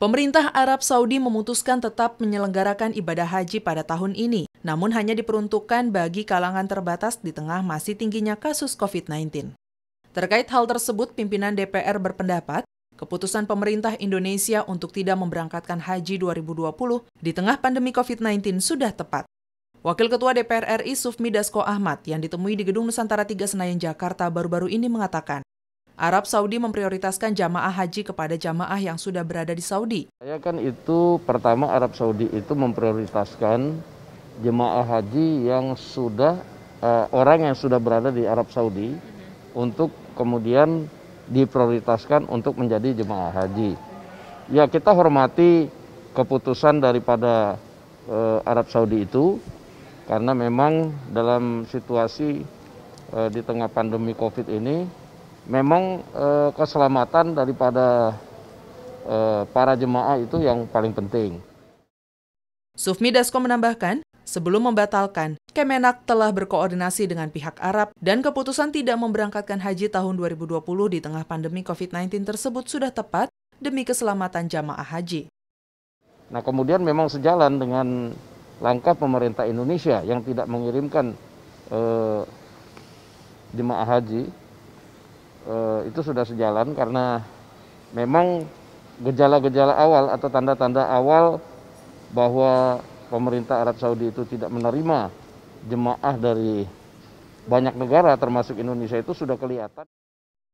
Pemerintah Arab Saudi memutuskan tetap menyelenggarakan ibadah haji pada tahun ini, namun hanya diperuntukkan bagi kalangan terbatas di tengah masih tingginya kasus COVID-19. Terkait hal tersebut, pimpinan DPR berpendapat keputusan pemerintah Indonesia untuk tidak memberangkatkan haji 2020 di tengah pandemi COVID-19 sudah tepat. Wakil Ketua DPR RI Sufmi Dasko Ahmad yang ditemui di Gedung Nusantara 3 Senayan Jakarta baru-baru ini mengatakan, Arab Saudi memprioritaskan jamaah haji kepada jamaah yang sudah berada di Saudi. Saya kan itu pertama Arab Saudi itu memprioritaskan jemaah haji yang sudah uh, orang yang sudah berada di Arab Saudi untuk kemudian diprioritaskan untuk menjadi jemaah haji. Ya kita hormati keputusan daripada uh, Arab Saudi itu karena memang dalam situasi e, di tengah pandemi COVID ini memang e, keselamatan daripada e, para jemaah itu yang paling penting. Sufmi Dasko menambahkan, sebelum membatalkan, Kemenak telah berkoordinasi dengan pihak Arab dan keputusan tidak memberangkatkan haji tahun 2020 di tengah pandemi COVID-19 tersebut sudah tepat demi keselamatan jamaah haji. Nah kemudian memang sejalan dengan langkah pemerintah Indonesia yang tidak mengirimkan eh, jemaah haji eh, itu sudah sejalan karena memang gejala-gejala awal atau tanda-tanda awal bahwa pemerintah Arab Saudi itu tidak menerima jemaah dari banyak negara termasuk Indonesia itu sudah kelihatan.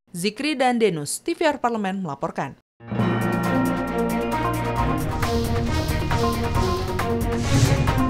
Zikri dan Denus, TVR Parlemen melaporkan. Música